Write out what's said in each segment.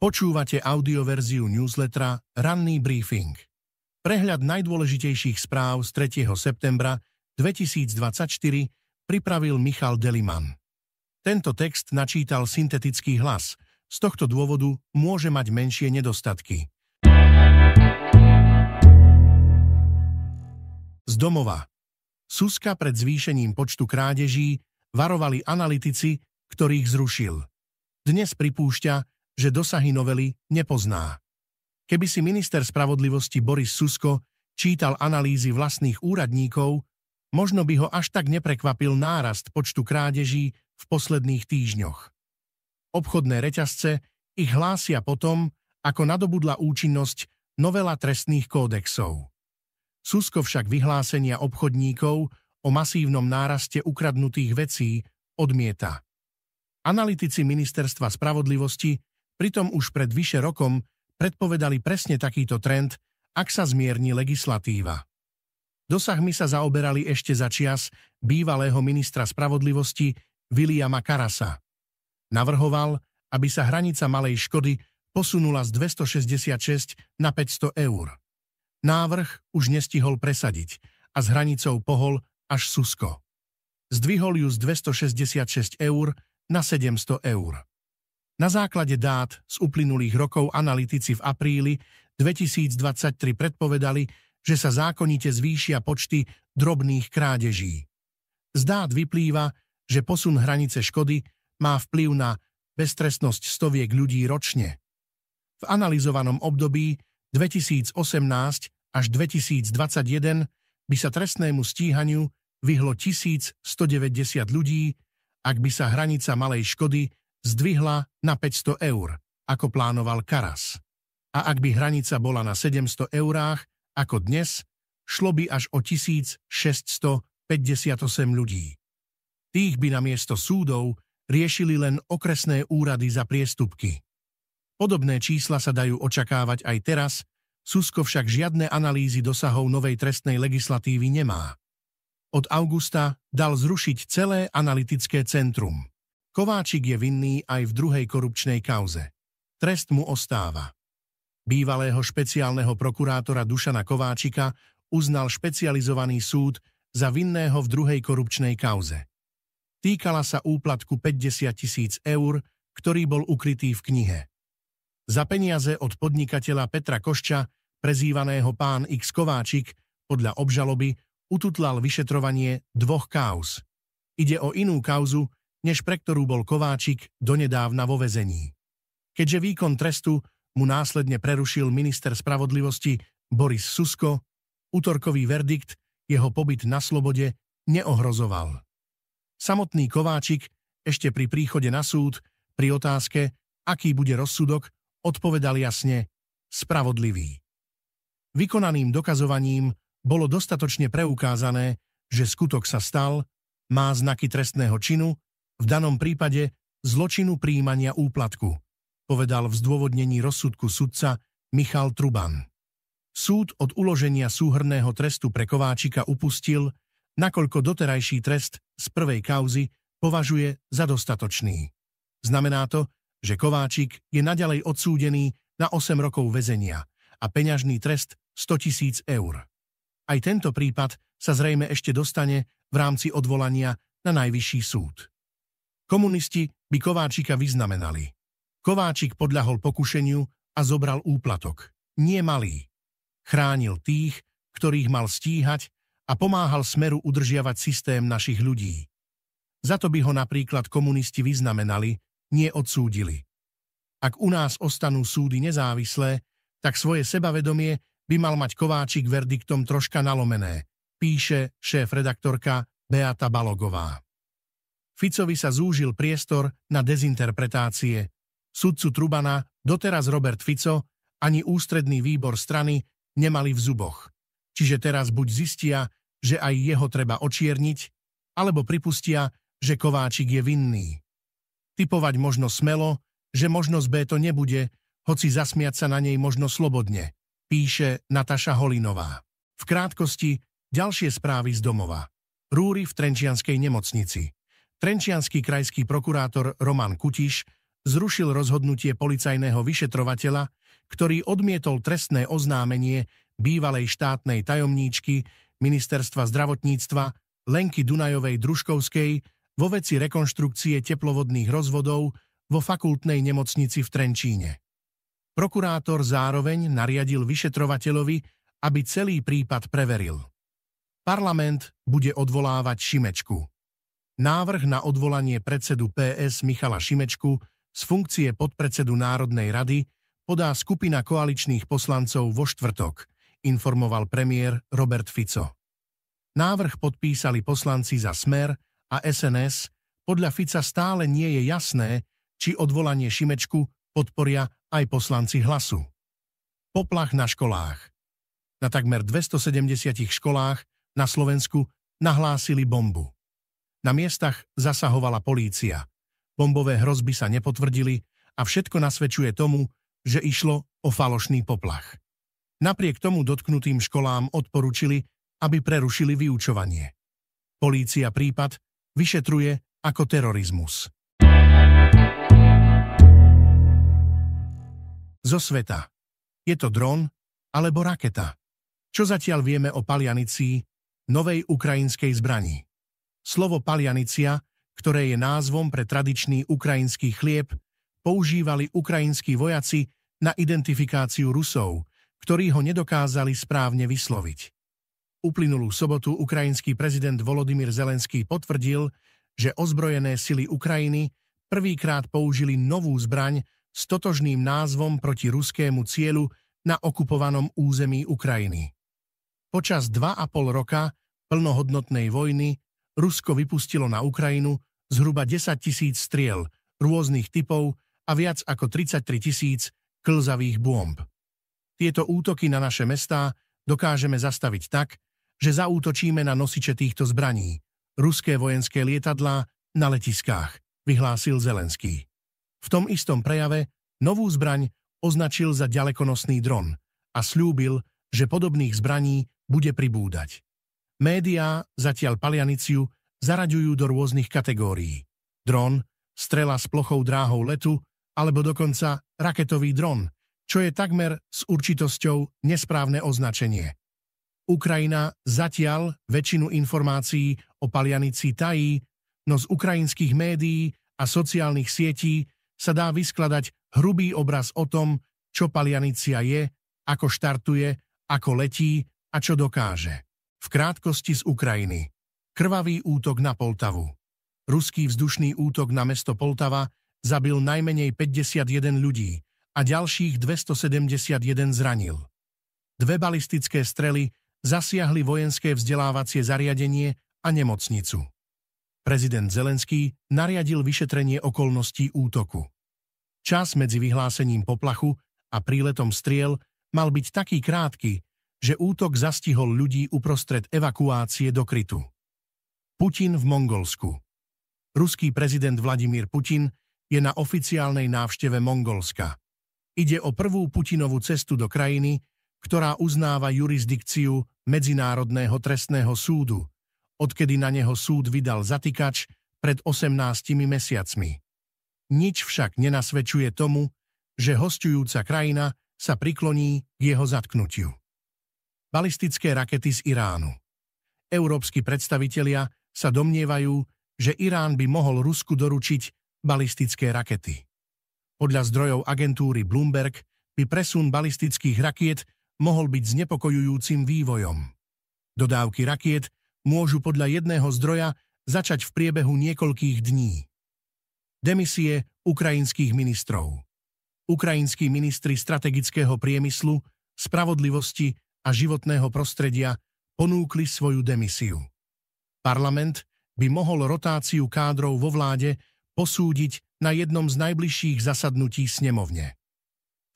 Počúvate audioverziu newslettera Ranný briefing. Prehľad najdôležitejších správ z 3. septembra 2024 pripravil Michal Deliman. Tento text načítal syntetický hlas. Z tohto dôvodu môže mať menšie nedostatky. Z domova. Suska pred zvýšením počtu krádeží varovali analytici, ktorých zrušil. Dnes pripúšťa, že dosahy novely nepozná. Keby si minister spravodlivosti Boris Susko čítal analýzy vlastných úradníkov, možno by ho až tak neprekvapil nárast počtu krádeží v posledných týždňoch. Obchodné reťazce ich hlásia potom, ako nadobudla účinnosť novela trestných kódexov. Susko však vyhlásenia obchodníkov o masívnom náraste ukradnutých vecí odmieta. Analytici Ministerstva spravodlivosti Pritom už pred vyše rokom predpovedali presne takýto trend, ak sa zmierni legislatíva. Dosahmi sa zaoberali ešte za čias bývalého ministra spravodlivosti Williama Karasa. Navrhoval, aby sa hranica malej škody posunula z 266 na 500 eur. Návrh už nestihol presadiť a s hranicou pohol až Susko. Zdvihol ju z 266 eur na 700 eur. Na základe dát z uplynulých rokov analytici v apríli 2023 predpovedali, že sa zákonite zvýšia počty drobných krádeží. Z dát vyplýva, že posun hranice škody má vplyv na beztrestnosť stoviek ľudí ročne. V analyzovanom období 2018 až 2021 by sa trestnému stíhaniu vyhlo 1190 ľudí, ak by sa hranica malej škody zdvihla na 500 eur, ako plánoval Karas. A ak by hranica bola na 700 eurách, ako dnes, šlo by až o 1658 ľudí. Tých by na miesto súdov riešili len okresné úrady za priestupky. Podobné čísla sa dajú očakávať aj teraz, Susko však žiadne analýzy dosahov novej trestnej legislatívy nemá. Od augusta dal zrušiť celé analytické centrum. Kováčik je vinný aj v druhej korupčnej kauze. Trest mu ostáva. Bývalého špeciálneho prokurátora Dušana Kováčika uznal špecializovaný súd za vinného v druhej korupčnej kauze. Týkala sa úplatku 50 tisíc eur, ktorý bol ukrytý v knihe. Za peniaze od podnikateľa Petra Košča, prezývaného pán X Kováčik, podľa obžaloby ututlal vyšetrovanie dvoch kauz. Ide o inú kauzu, než pre ktorú bol Kováčik donedávna vo vezení. Keďže výkon trestu mu následne prerušil minister spravodlivosti Boris Susko, útorkový verdikt jeho pobyt na slobode neohrozoval. Samotný Kováčik ešte pri príchode na súd pri otázke, aký bude rozsudok, odpovedal jasne spravodlivý. Vykonaným dokazovaním bolo dostatočne preukázané, že skutok sa stal, má znaky trestného činu v danom prípade zločinu príjmania úplatku, povedal v zdôvodnení rozsudku sudca Michal Truban. Súd od uloženia súhrného trestu pre Kováčika upustil, nakoľko doterajší trest z prvej kauzy považuje za dostatočný. Znamená to, že Kováčik je naďalej odsúdený na 8 rokov väzenia a peňažný trest 100 tisíc eur. Aj tento prípad sa zrejme ešte dostane v rámci odvolania na najvyšší súd. Komunisti by Kováčika vyznamenali. Kováčik podľahol pokušeniu a zobral úplatok. Nie malý. Chránil tých, ktorých mal stíhať a pomáhal smeru udržiavať systém našich ľudí. Za to by ho napríklad komunisti vyznamenali, nie odsúdili. Ak u nás ostanú súdy nezávislé, tak svoje sebavedomie by mal mať Kováčik verdiktom troška nalomené, píše šéf-redaktorka Beata Balogová. Ficovi sa zúžil priestor na dezinterpretácie. Sudcu Trubana, doteraz Robert Fico, ani ústredný výbor strany nemali v zuboch. Čiže teraz buď zistia, že aj jeho treba očierniť, alebo pripustia, že Kováčik je vinný. Typovať možno smelo, že možnosť B to nebude, hoci zasmiať sa na nej možno slobodne, píše Nataša Holinová. V krátkosti ďalšie správy z domova. Rúry v Trenčianskej nemocnici. Trenčianský krajský prokurátor Roman Kutiš zrušil rozhodnutie policajného vyšetrovateľa, ktorý odmietol trestné oznámenie bývalej štátnej tajomníčky Ministerstva zdravotníctva Lenky Dunajovej Družkovskej vo veci rekonštrukcie teplovodných rozvodov vo fakultnej nemocnici v Trenčíne. Prokurátor zároveň nariadil vyšetrovateľovi, aby celý prípad preveril. Parlament bude odvolávať Šimečku návrh na odvolanie predsedu PS Michala Šimečku z funkcie podpredsedu Národnej rady podá skupina koaličných poslancov vo štvrtok, informoval premiér Robert Fico. Návrh podpísali poslanci za Smer a SNS, podľa Fica stále nie je jasné, či odvolanie Šimečku podporia aj poslanci hlasu. Poplach na školách. Na takmer 270 školách na Slovensku nahlásili bombu. Na miestach zasahovala polícia. Bombové hrozby sa nepotvrdili a všetko nasvedčuje tomu, že išlo o falošný poplach. Napriek tomu dotknutým školám odporúčili, aby prerušili vyučovanie. Polícia prípad vyšetruje ako terorizmus. Zo sveta. Je to dron alebo raketa? Čo zatiaľ vieme o palianicí, novej ukrajinskej zbrani? Slovo palianicia, ktoré je názvom pre tradičný ukrajinský chlieb, používali ukrajinskí vojaci na identifikáciu Rusov, ktorí ho nedokázali správne vysloviť. Uplynulú sobotu ukrajinský prezident Volodymyr Zelenský potvrdil, že ozbrojené sily Ukrajiny prvýkrát použili novú zbraň s totožným názvom proti ruskému cieľu na okupovanom území Ukrajiny. Počas 2,5 roka plnohodnotnej vojny Rusko vypustilo na Ukrajinu zhruba 10 tisíc striel rôznych typov a viac ako 33 tisíc klzavých bomb. Tieto útoky na naše mestá dokážeme zastaviť tak, že zaútočíme na nosiče týchto zbraní, ruské vojenské lietadlá na letiskách, vyhlásil Zelenský. V tom istom prejave novú zbraň označil za ďalekonosný dron a slúbil, že podobných zbraní bude pribúdať. Médiá zatiaľ palianiciu zaraďujú do rôznych kategórií. Dron, strela s plochou dráhou letu alebo dokonca raketový dron, čo je takmer s určitosťou nesprávne označenie. Ukrajina zatiaľ väčšinu informácií o palianici tají, no z ukrajinských médií a sociálnych sietí sa dá vyskladať hrubý obraz o tom, čo palianicia je, ako štartuje, ako letí a čo dokáže. V krátkosti z Ukrajiny. Krvavý útok na Poltavu. Ruský vzdušný útok na mesto Poltava zabil najmenej 51 ľudí a ďalších 271 zranil. Dve balistické strely zasiahli vojenské vzdelávacie zariadenie a nemocnicu. Prezident Zelenský nariadil vyšetrenie okolností útoku. Čas medzi vyhlásením poplachu a príletom striel mal byť taký krátky, že útok zastihol ľudí uprostred evakuácie do Krytu. Putin v Mongolsku Ruský prezident Vladimír Putin je na oficiálnej návšteve Mongolska. Ide o prvú Putinovú cestu do krajiny, ktorá uznáva jurisdikciu Medzinárodného trestného súdu, odkedy na neho súd vydal zatýkač pred 18 mesiacmi. Nič však nenasvedčuje tomu, že hostujúca krajina sa prikloní k jeho zatknutiu balistické rakety z Iránu. Európsky predstavitelia sa domnievajú, že Irán by mohol Rusku doručiť balistické rakety. Podľa zdrojov agentúry Bloomberg by presun balistických rakiet mohol byť znepokojujúcim vývojom. Dodávky rakiet môžu podľa jedného zdroja začať v priebehu niekoľkých dní. Demisie ukrajinských ministrov Ukrajinskí ministri strategického priemyslu, spravodlivosti a životného prostredia ponúkli svoju demisiu. Parlament by mohol rotáciu kádrov vo vláde posúdiť na jednom z najbližších zasadnutí snemovne.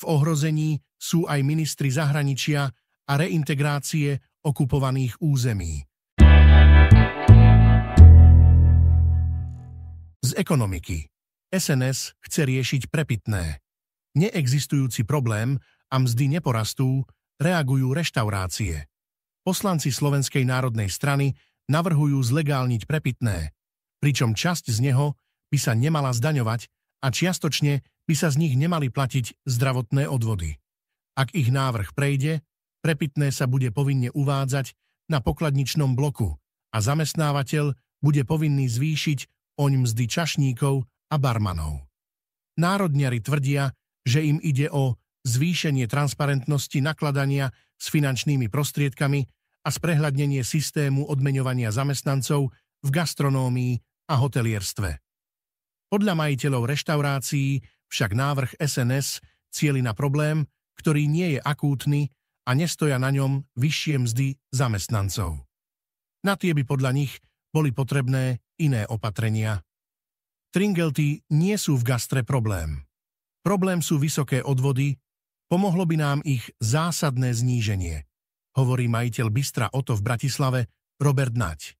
V ohrození sú aj ministri zahraničia a reintegrácie okupovaných území. Z ekonomiky. SNS chce riešiť prepitné. Neexistujúci problém a mzdy neporastú, reagujú reštaurácie. Poslanci Slovenskej národnej strany navrhujú zlegálniť prepitné, pričom časť z neho by sa nemala zdaňovať a čiastočne by sa z nich nemali platiť zdravotné odvody. Ak ich návrh prejde, prepitné sa bude povinne uvádzať na pokladničnom bloku a zamestnávateľ bude povinný zvýšiť oň mzdy čašníkov a barmanov. Národňari tvrdia, že im ide o zvýšenie transparentnosti nakladania s finančnými prostriedkami a sprehľadnenie systému odmeňovania zamestnancov v gastronómii a hotelierstve. Podľa majiteľov reštaurácií však návrh SNS cieli na problém, ktorý nie je akútny a nestoja na ňom vyššie mzdy zamestnancov. Na tie by podľa nich boli potrebné iné opatrenia. Tringelty nie sú v gastre problém. Problém sú vysoké odvody Pomohlo by nám ich zásadné zníženie, hovorí majiteľ Bystra Oto v Bratislave Robert Nať.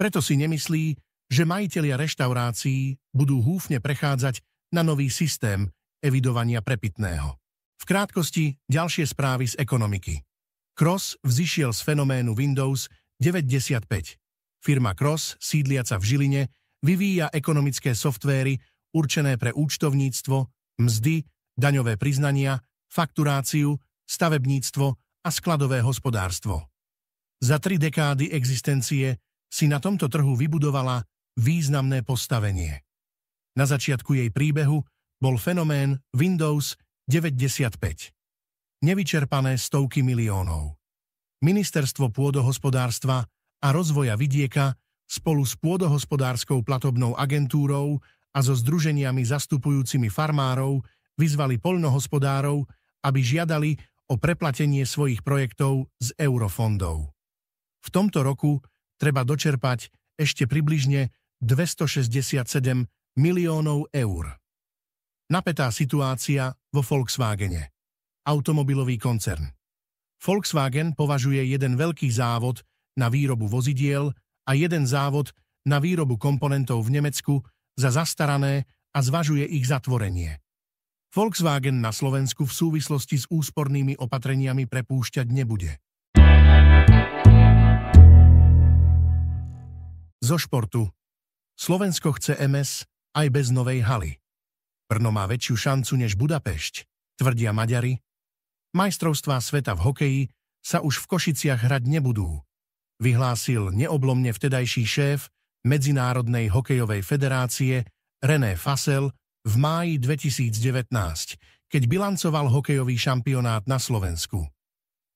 Preto si nemyslí, že majiteľia reštaurácií budú húfne prechádzať na nový systém evidovania prepitného. V krátkosti ďalšie správy z ekonomiky. Cross vzýšiel z fenoménu Windows 95. Firma Cross, sídliaca v Žiline, vyvíja ekonomické softvéry určené pre účtovníctvo, mzdy, daňové priznania fakturáciu, stavebníctvo a skladové hospodárstvo. Za tri dekády existencie si na tomto trhu vybudovala významné postavenie. Na začiatku jej príbehu bol fenomén Windows 95. Nevyčerpané stovky miliónov. Ministerstvo pôdohospodárstva a rozvoja vidieka spolu s pôdohospodárskou platobnou agentúrou a so združeniami zastupujúcimi farmárov vyzvali poľnohospodárov aby žiadali o preplatenie svojich projektov z eurofondov. V tomto roku treba dočerpať ešte približne 267 miliónov eur. Napätá situácia vo Volkswagene. Automobilový koncern. Volkswagen považuje jeden veľký závod na výrobu vozidiel a jeden závod na výrobu komponentov v Nemecku za zastarané a zvažuje ich zatvorenie. Volkswagen na Slovensku v súvislosti s úspornými opatreniami prepúšťať nebude. Zo športu. Slovensko chce MS aj bez novej haly. Brno má väčšiu šancu než Budapešť, tvrdia Maďari. Majstrovstvá sveta v hokeji sa už v Košiciach hrať nebudú, vyhlásil neoblomne vtedajší šéf Medzinárodnej hokejovej federácie René Fasel v máji 2019, keď bilancoval hokejový šampionát na Slovensku.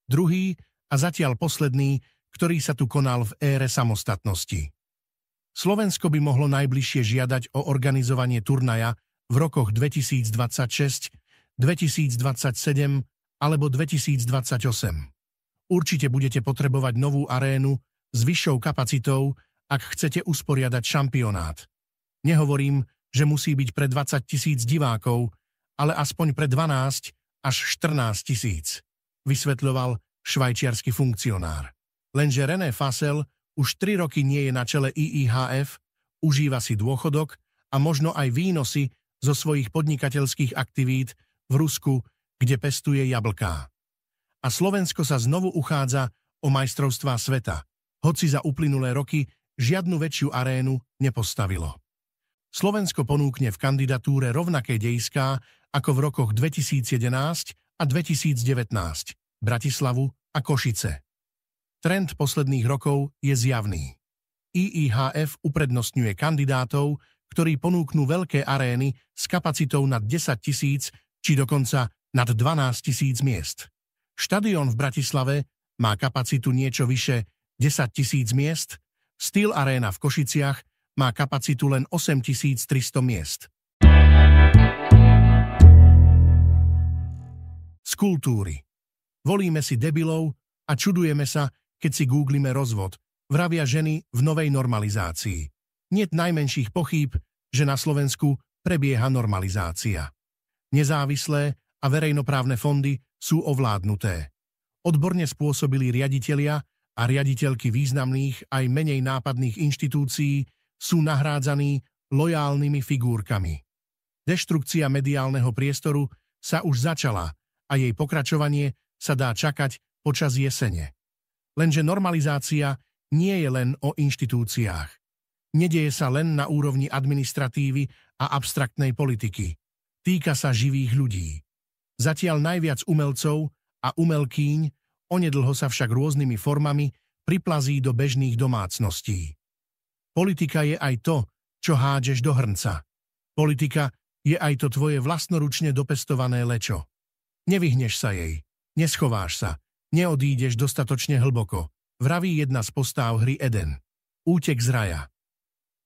Druhý a zatiaľ posledný, ktorý sa tu konal v ére samostatnosti. Slovensko by mohlo najbližšie žiadať o organizovanie turnaja v rokoch 2026, 2027 alebo 2028. Určite budete potrebovať novú arénu s vyššou kapacitou, ak chcete usporiadať šampionát. Nehovorím, že musí byť pre 20 tisíc divákov, ale aspoň pre 12 až 14 tisíc, vysvetľoval švajčiarsky funkcionár. Lenže René Fasel už 3 roky nie je na čele IIHF, užíva si dôchodok a možno aj výnosy zo svojich podnikateľských aktivít v Rusku, kde pestuje jablká. A Slovensko sa znovu uchádza o majstrovstvá sveta, hoci za uplynulé roky žiadnu väčšiu arénu nepostavilo. Slovensko ponúkne v kandidatúre rovnaké dejská ako v rokoch 2011 a 2019 Bratislavu a Košice. Trend posledných rokov je zjavný. IIHF uprednostňuje kandidátov, ktorí ponúknú veľké arény s kapacitou nad 10 tisíc či dokonca nad 12 tisíc miest. Štadión v Bratislave má kapacitu niečo vyše 10 tisíc miest, Steel Arena v Košiciach má kapacitu len 8300 miest. Z kultúry. Volíme si debilov a čudujeme sa, keď si googlíme rozvod, vravia ženy v novej normalizácii. Niet najmenších pochýb, že na Slovensku prebieha normalizácia. Nezávislé a verejnoprávne fondy sú ovládnuté. Odborne spôsobili riaditelia a riaditeľky významných aj menej nápadných inštitúcií sú nahrádzaní lojálnymi figúrkami. Deštrukcia mediálneho priestoru sa už začala a jej pokračovanie sa dá čakať počas jesene. Lenže normalizácia nie je len o inštitúciách. Nedeje sa len na úrovni administratívy a abstraktnej politiky. Týka sa živých ľudí. Zatiaľ najviac umelcov a umelkýň, onedlho sa však rôznymi formami priplazí do bežných domácností. Politika je aj to, čo hádžeš do hrnca. Politika je aj to tvoje vlastnoručne dopestované lečo. Nevyhneš sa jej, neschováš sa, neodídeš dostatočne hlboko, vraví jedna z postáv hry Eden. Útek z raja.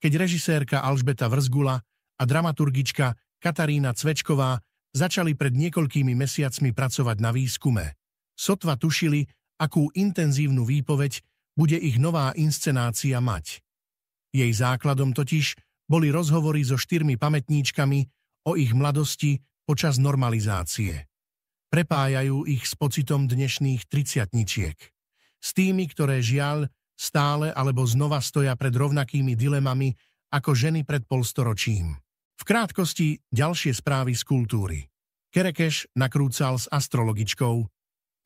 Keď režisérka Alžbeta Vrzgula a dramaturgička Katarína Cvečková začali pred niekoľkými mesiacmi pracovať na výskume, sotva tušili, akú intenzívnu výpoveď bude ich nová inscenácia mať. Jej základom totiž boli rozhovory so štyrmi pamätníčkami o ich mladosti počas normalizácie. Prepájajú ich s pocitom dnešných triciatničiek. S tými, ktoré žiaľ stále alebo znova stoja pred rovnakými dilemami ako ženy pred polstoročím. V krátkosti ďalšie správy z kultúry. Kerekeš nakrúcal s astrologičkou.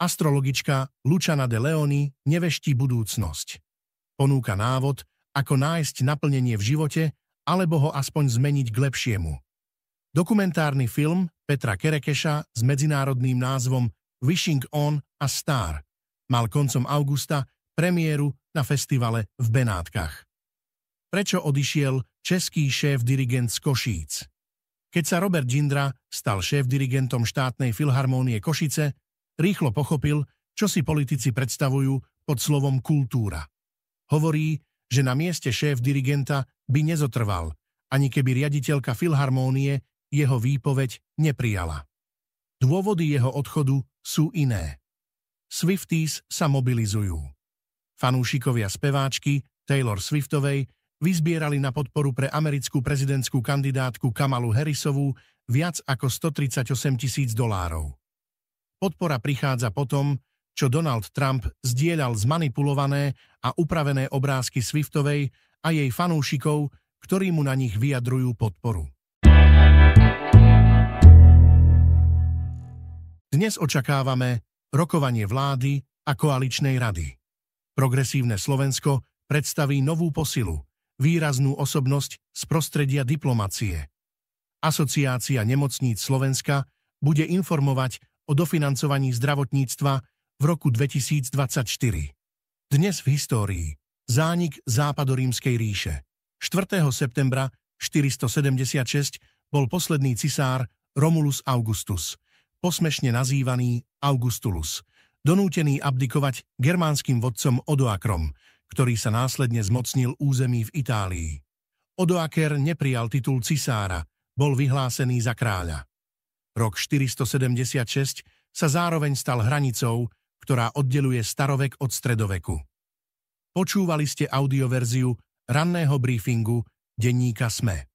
Astrologička Lučana de Leoni nevešti budúcnosť. Ponúka návod, ako nájsť naplnenie v živote alebo ho aspoň zmeniť k lepšiemu. Dokumentárny film Petra Kerekeša s medzinárodným názvom Wishing On a Star mal koncom augusta premiéru na festivale v Benátkach. Prečo odišiel český šéf-dirigent z Košíc? Keď sa Robert Dindra stal šéf-dirigentom štátnej filharmónie Košice, rýchlo pochopil, čo si politici predstavujú pod slovom kultúra. Hovorí, že na mieste šéf dirigenta by nezotrval, ani keby riaditeľka filharmónie jeho výpoveď neprijala. Dôvody jeho odchodu sú iné. Swifties sa mobilizujú. Fanúšikovia speváčky Taylor Swiftovej vyzbierali na podporu pre americkú prezidentskú kandidátku Kamalu Harrisovú viac ako 138 tisíc dolárov. Podpora prichádza potom, čo Donald Trump zdieľal zmanipulované a upravené obrázky Swiftovej a jej fanúšikov, ktorí mu na nich vyjadrujú podporu. Dnes očakávame rokovanie vlády a koaličnej rady. Progresívne Slovensko predstaví novú posilu, výraznú osobnosť z prostredia diplomacie. Asociácia nemocníc Slovenska bude informovať o dofinancovaní zdravotníctva v roku 2024. Dnes v histórii zánik západorímskej ríše. 4. septembra 476 bol posledný cisár Romulus Augustus, posmešne nazývaný Augustulus, donútený abdikovať germánskym vodcom Odoakrom, ktorý sa následne zmocnil území v Itálii. Odoaker neprijal titul cisára, bol vyhlásený za kráľa. Rok 476 sa zároveň stal hranicou ktorá oddeluje starovek od stredoveku. Počúvali ste audioverziu ranného briefingu denníka SME.